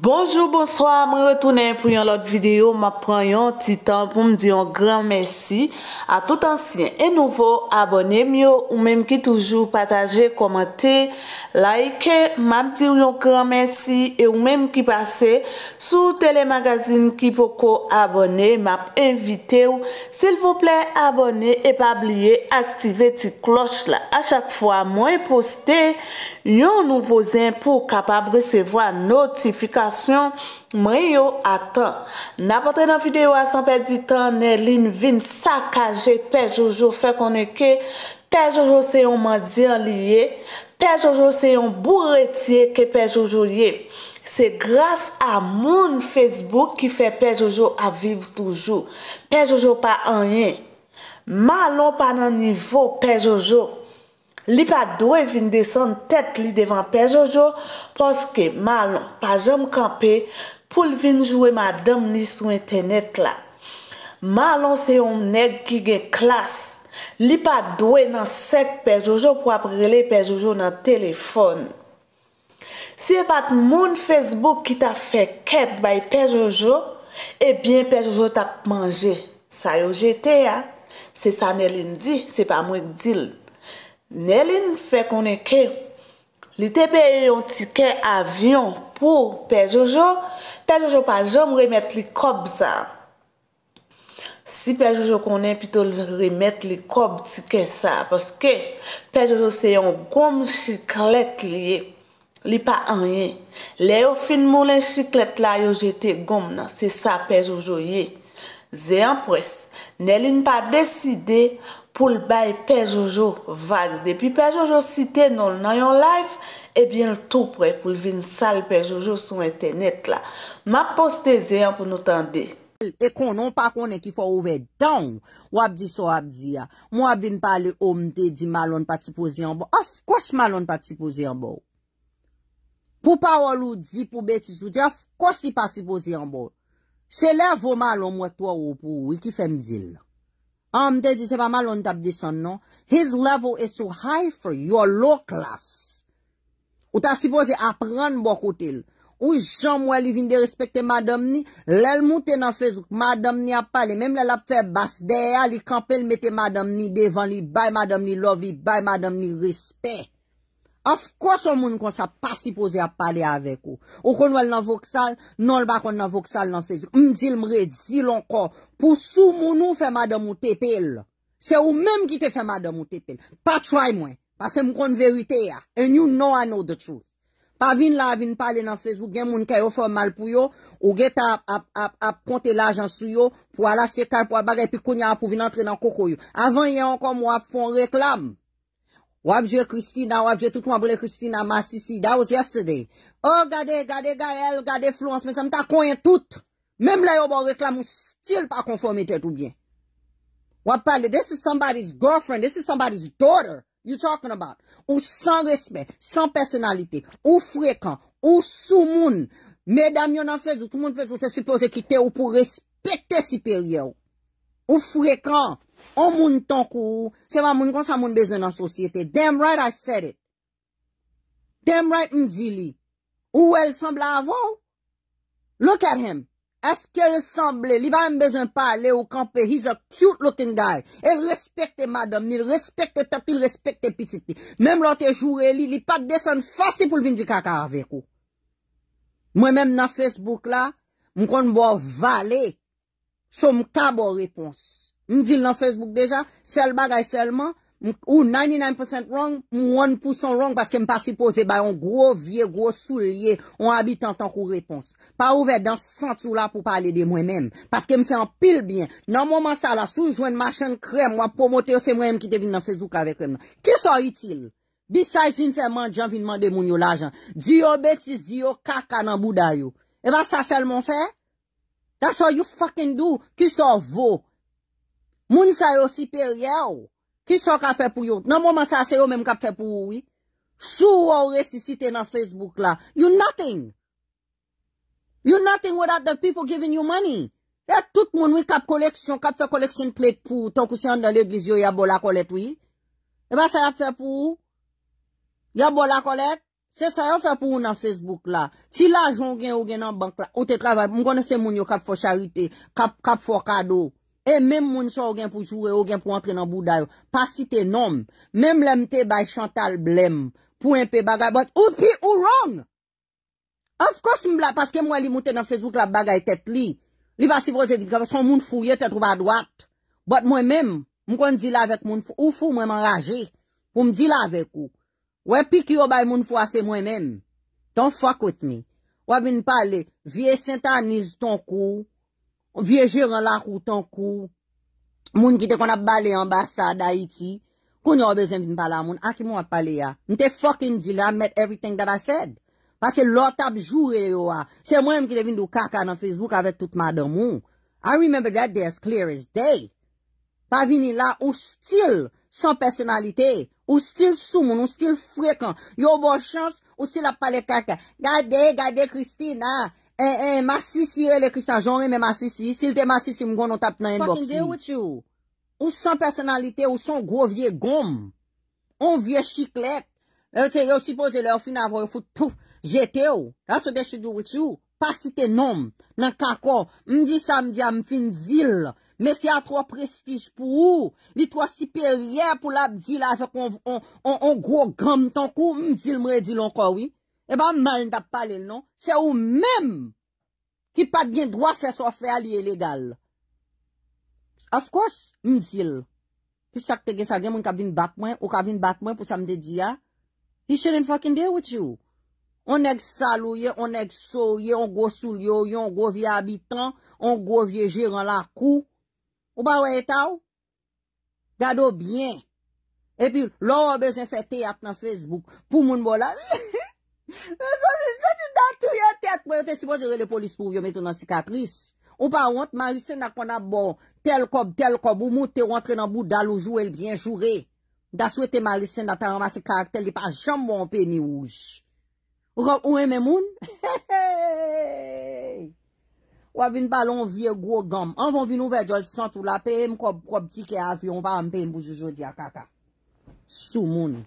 Bonjour, bonsoir, mwen retounen pou yon lot videyo. Mwen pren yon titan pou mwen diyon gran mersi. A tout ansyen e nouvo abonye myo, ou menm ki toujou pataje, komente, like. Mwen mwen diyon gran mersi, e ou menm ki pase sou telemagazine ki poko abonye. Mwen mwen invite ou, sil vouple abonye e pa bliye aktive ti kloche la. A chak fwa mwen poste yon nouvo zin pou kapab resevo a notifikasyon. Mwen yo atan Na potre nan videyo asan pe di tan Ne lin vin sakaje pe Jojo Fè konen ke Pe Jojo se yon mandi an liye Pe Jojo se yon bourretye Ke pe Jojo ye Se grase a moun Facebook Ki fè pe Jojo aviv toujou Pe Jojo pa anyen Malon pa nan nivou Pe Jojo Li pa dwe vin desan tet li devan Pe Jojo poske malon pa jom kampe pou vin jwe madam li sou internet la. Malon se yon neg ki ge klas. Li pa dwe nan sek Pe Jojo pou aprele Pe Jojo nan telefon. Si e pat moun Facebook ki ta fe ket bay Pe Jojo, ebyen eh Pe Jojo tap manje. Sa yo jete ya. Se sa ne lindi, se pa mwen gdil. Ne lin fe konen ke li tepe yo yon tike avyon pou pe Jojo, pe Jojo pa jom remet li kob za. Si pe Jojo konen pito remet li kob tike za, poske pe Jojo se yon gom chiklet li e, li pa an ye. Le yo finmou len chiklet la yo jete gom nan, se sa pe Jojo ye. Ze an pwes, ne lin pa decide pou l bay Pejoujou vade. Depi Pejoujou site non, nan yon live, e bien l tou pre pou l vin sal Pejoujou sou internet la. Ma poste ze yon pou nou tan de. E konon pa konen ki fwa ouve dan ou abdi sou abdi ya. Mwa bin pale omde di malon pati poze yon bo. A fkos malon pati poze yon bo? Pou pa walo di pou beti sou di, a fkos li pati poze yon bo? Se le vwa malon mwen to ou pou wiki fem dil la. An mte di se pa mal on tap disan, non? His level is too high for your low class. Ou ta sipose apren bo kote il. Ou jam wè li vin de respekte madam ni, lèl moute nan fezouk madam ni ap pale, mèm lèl ap fè bas, deyè li kampèl mette madam ni devan li, bay madam ni love li, bay madam ni respect. Afkos ou moun kon sa pa sipoze ap pale avek ou. Ou kon wèl nan voksal, non l bakon nan voksal nan Facebook. Mdil mre, dilon kon, pou sou moun ou fe madan mou tepel. Se ou mèm ki te fe madan mou tepel. Pa try mwen, pa se moun kon verite ya. And you know I know the truth. Pa vin la, vin pale nan Facebook, gen moun ki yo fò mal pou yo, ou gen ta ap ponte lajan sou yo, pou ala sekan pou abare, pi kon ya ap pou vin antre nan koko yo. Avan yon kon mou ap fon reklam. Wabjwe Kristina, wabjwe tout wabjwe Kristina Masisi, that was yesterday. Oh gade, gade Gael, gade Florence, me sa mta konye tout. Mem la yo bo reklamou stil pa konformite tout bien. Wabpade, this is somebody's girlfriend, this is somebody's daughter you're talking about. Ou san respet, san personalite, ou frekant, ou sou moun. Me dam yon an fez ou, tout moun fez ou, te suppose ki te ou pou respete si perye ou. Ou frekant. On moun ton kou, seman moun kon sa moun bezen nan sosyete. Damn right I said it. Damn right m di li. Ou el sembla avon? Look at him. Eske el semble, li ba m bezen pa ale ou kampe. He's a cute looking guy. El respekte madam, il respekte tap, il respekte pititi. Mem lote jure li, li pak desen fasi pou l vindi kaka avekou. Mwen men nan Facebook la, m kon m bo vale. So m ka bo repons. M di nan Facebook deja, sel bagay selman, ou 99% wrong, ou 1% wrong, paske m pa sipose bayon gro vie, gro sou liye, on habite an tankou repons. Pa ouve dan santou la pou pale de mwen men, paske m fe an pil bien. Nan mouman sa la, sou jwen machan krem, mwa pwomote yo se mwen men ki te vin nan Facebook avek m. Ki so itil? Bisaj vin fe man jan vin man de moun yo la jan. Di yo betis, di yo kaka nan bouda yo. Ewa sa selman fe? That's what you fucking do. Ki so vo? Moun sa yo siper yaw. Ki so ka fe pou yon? Nan mouman sa se yo menm ka fe pou yon. Sou ou resisite nan Facebook la. You nothing. You nothing without the people giving you money. E tout moun we kap koleksyon. Kap fe koleksyon plek pou. Tonkou se yon dan l'egliz yo ya bo la kolek. E ba sa yo fe pou? Ya bo la kolek? Se sa yo fe pou yon nan Facebook la. Si la ajon ou gen ou gen nan bank la. Ou te travay. Moun kone se moun yo kap fo charite. Kap fo kado. E menm moun sa ou gen pou chou e ou gen pou antre nan bouda yo. Pas si te nom. Menm lem te bay chantal blem. Pou enpe bagay. But ou pi ou rong. Of course mou la. Paske mwen li mouten nan Facebook la bagay tet li. Li va si brose vide. Kwa son moun fou ye tet ou ba dwat. But mwen menm. Mwen kon di la vek moun fou. Ou fou mwen man raje. Pou mwen di la vek ou. Ou e pi ki yo bay moun fou ase mwen menm. Don't fuck with me. Ou e bin pale. Viye sinta niz ton kou. vieje ren la koutan kou, moun ki te kon ap bale ambasa da iti, kon yo obesen vin pala moun, akim wap pale ya, nte fokin di la met everything that I said, pase lot ap jure yo a, se mwen m ki te vin do kaka nan Facebook avet tout madan moun, I remember that day as clear as day, pa vini la ou stil, san personalite, ou stil sou moun, ou stil frekan, yo bon chans, ou stil ap pale kaka, gade, gade Christine a, E, e, ma sisi e le kisajon, e me ma sisi, sil de ma sisi mgo nou tap nan endoksi. Fokin de wè chou? Ou san personalite ou san gro vie gom? Ou vie chiklet? E te yo suppose lè ou fin avoy fout pou jete ou? Aso de chidou wè chou? Pasite nom, nan kako, mdi sa mdi am fin zil, me si a tro prestij pou ou? Li tro siperyè pou lab zil avok on gro gom tankou, mzil mre zil an kwa wè? E eh ba man yon dap pale, non? Se ou menm ki pat gen drwa fè so fè a liye legal. Afkos, mzil, ki sak te gen sa gen moun kab vin bat mwen, ou kab vin bat mwen pou sa mde diya, ah? he should in fokin dey wot you. On ek salou ye, on ek sou ye, on go sou liyo ye, on go vie habitan, on go vie jiran la kou. Ou ba wè etaw? Gado byen. E pi, lor wè bezan fè teyak nan Facebook. Pou moun mwola, he he, Se ti datou yon tet, mwen te suppose re le polis pou yon meton nan sikatris. Ou pa want, Marisen akwana bon, tel kob, tel kob, ou moun te wantre nan bout dal oujou el bienjoure. Da sou ete Marisen da ta ramase karakter li pa jambon pe ni wouj. Ou kon, ou eme moun? Ou avin balon vie gro gam. An von vin ouvej yoj santou la, pe eme kob, kob dike avyon, pa ampe mboujou jodi akaka. Sou moun.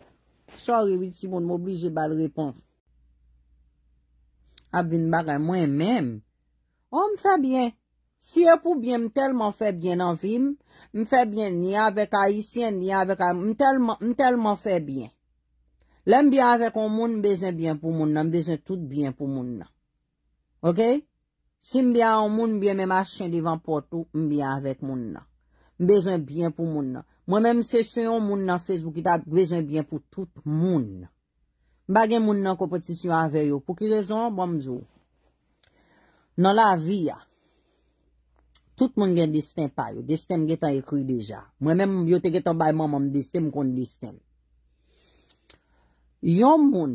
Sori, witi moun, m'oblije bal repons. Ab vin bagan mwen menm. O oh, m fe bien. Si e pou bien m telman fe bien nan vim. M fe bien ni avek a isyen, ni avek a... M telman fe bien. Len m bien avek o moun, m bezen bien pou moun nan. M bezen tout bien pou moun nan. Ok? Si m bien o moun, m bemen machin livan potou, m bezen bien pou moun nan. M bezen bien pou moun nan. Mwen menm se se yon moun nan Facebook ita, m bezen bien pou tout moun nan. Bagè moun nan kompetisyon ave yo, pou ki rezon, bomzo. Nan la vi ya, tout moun gen desten pa yo, desten gen tan ekri deja. Mwen men yote gen tan bay moun, moun desten moun kont desten. Yon moun,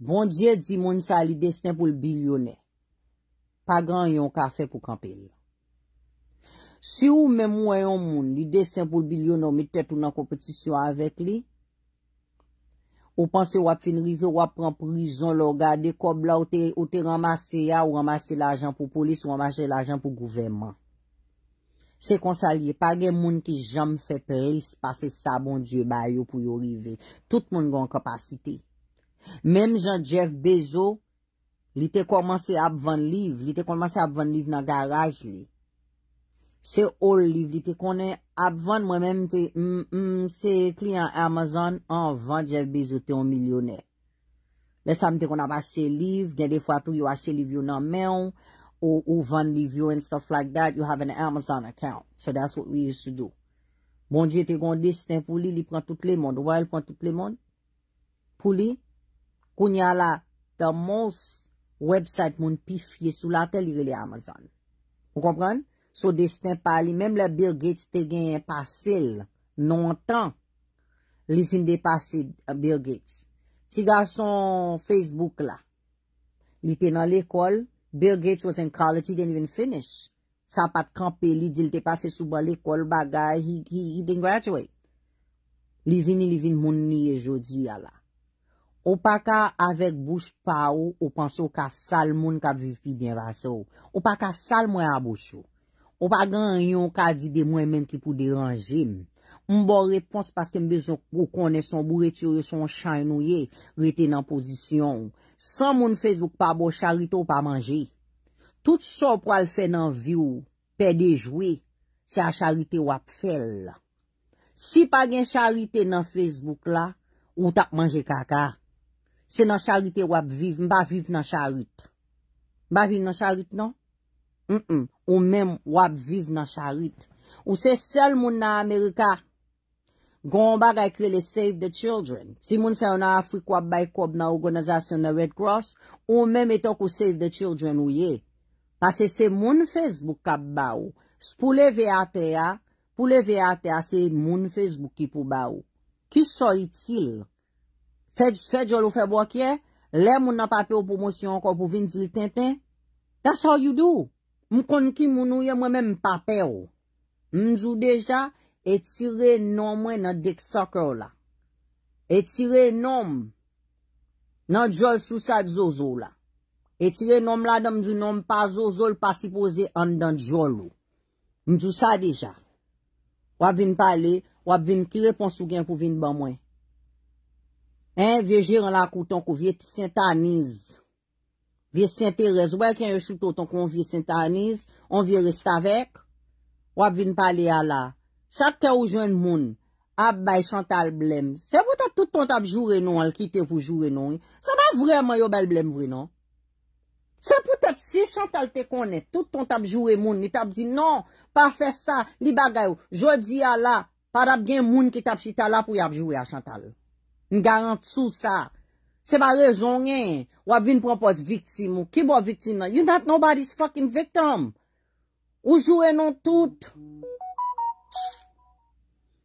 bon diye di moun sa li desten pou l'bilyone, pa gran yon kafe pou kampel. Si ou men mou e yon moun li desten pou l'bilyone ou mi tèt ou nan kompetisyon ave li, Ou panse wap fin rive, wap pran prison, lor gade kob la, ou te ramase ya, ou ramase l'ajan pou polis, ou ramase l'ajan pou gouvenman. Se konsalye, pa gen moun ki jam fe prel, se pase sa bon dieu bayo pou yo rive. Tout moun gon kapasite. Mem Jean-Jeff Bezo, li te komanse ap vande liv, li te komanse ap vande liv nan garaj li. Se ol liv, li te konen... Abvan mwen men mte, m, m, se kli an Amazon, an van jef bezote an milyonè. Lesan mte kon ap ashe liv, gen defwa tou yo ashe liv yo nan men, ou van liv yo and stuff like that, you have an Amazon account. So that's what we used to do. Bon diye te konde, s'ten pou li, li pran tout le moun, do wa el pran tout le moun? Pou li, kon ya la, the most website moun pif ye sou la tel yi re le Amazon. Ou kompran? So desten pa li, mèm la Bill Gates te gen yon pasel, non tan, li fin de pase euh, Bill Gates. Ti ga son Facebook la, li te nan l'ekol, Bill Gates was in college, he didn't even finish. Sa pat kampi li, di li te pase souban l'ekol, bagay, he didn't graduate. Li vin ni li vin moun ni ye jodi ya la. Ou pa ka avek bouch pa ou, ou panso ka sal moun ka vivpi bin vase ou. Ou pa ka sal moun a bouch ou. Ou pa gen an yon ka di de mwen men ki pou deranje. Mbo repons paske mbezou kou kone son bou retire son chan ou ye rete nan pozisyon. San moun Facebook pa bo charite ou pa manje. Tout sou pou al fe nan view pe dejwe se a charite wap fel. Si pa gen charite nan Facebook la, ou tak manje kaka. Se nan charite wap vive, mba vive nan charite. Mba vive nan charite non? Ou mèm wap vive nan charit Ou se sel moun nan Amerika Gon bag a kre le Save the Children Si moun se yon nan Afrika wap bay kob nan organizasyon nan Red Cross Ou mèm etan kou Save the Children ou ye Pase se moun Facebook kap ba ou Pou le VAT a Pou le VAT a se moun Facebook ki pou ba ou Ki soy itil Fè djol ou fè bwakye Le moun nan papè ou pwomosyon ankon pou vin zil ten ten That's how you do M kon ki moun ouye mwen men m papè ou. M djou deja, etire nom mwen nan dek sakè ou la. Etire nom nan djoul sou sa djoul ou la. Etire nom la dan m djou nom pa djoul ou pa sipoze an dan djoul ou. M djou sa deja. Wap vin pale, wap vin kire pon sou gen pou vin ban mwen. En veje ron la kouton kou vye ti sientaniz ou. Vi s'interese, wèk yon yon choutou ton kon vi s'interanize, on vi rest avek, wap vi n'pale yala. Chak ke ou jwen moun, ap bay Chantal blem. Se pwote tout ton tap jwere nou an l'kite pou jwere nou, se ba vreman yon bel blem vreman. Non? Se pwote si Chantal te konen, tout ton tap jwere moun, ni tap di nan, pa fe sa, li bagayou, jodi yala, para ap gen moun ki tap chita la pou yap jwere a Chantal. N'garant sou sa. Se ba rezon gen, wap vin propos viksi mou. Ki bo viksi nan? You not nobody's fucking victim. Ou jwè nan tout.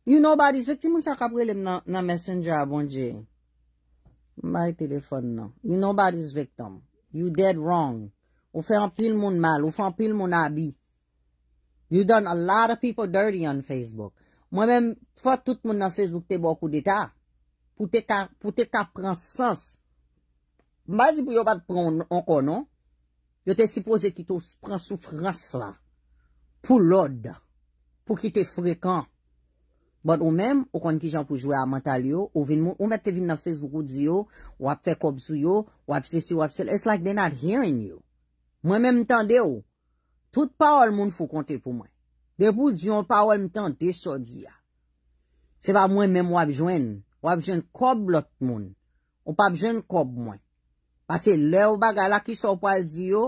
You nobody's victim. Moun sa kaprelem nan messenger a bonje. My telefon nan. You nobody's victim. You dead wrong. Ou fe an pil moun mal. Ou fe an pil moun abi. You done a lot of people dirty on Facebook. Mwen men fwa tout moun nan Facebook te boku deta. pou te ka, pou te ka pran sas. Mbazi pou yo bat pran ankonon, yo te sipose ki tou pran soufrans la. Pou lod. Pou ki te frekan. Bout ou men, ou kon ki jan pou jwe a mental yo, ou ven moun, ou met te vin nan fes pou kou di yo, wap fe kob sou yo, wap se si, wap se, it's like they not hearing you. Mwen men mtande yo. Tout pa ou al moun fou konte pou mwen. De pou di yo, pa ou al mtande, mwen mtande sou di ya. Se ba mwen men wap jwen nou. Ou ap jen kob lot moun. Ou pa jen kob mwen. Pase le ou bagala ki sop waziyo.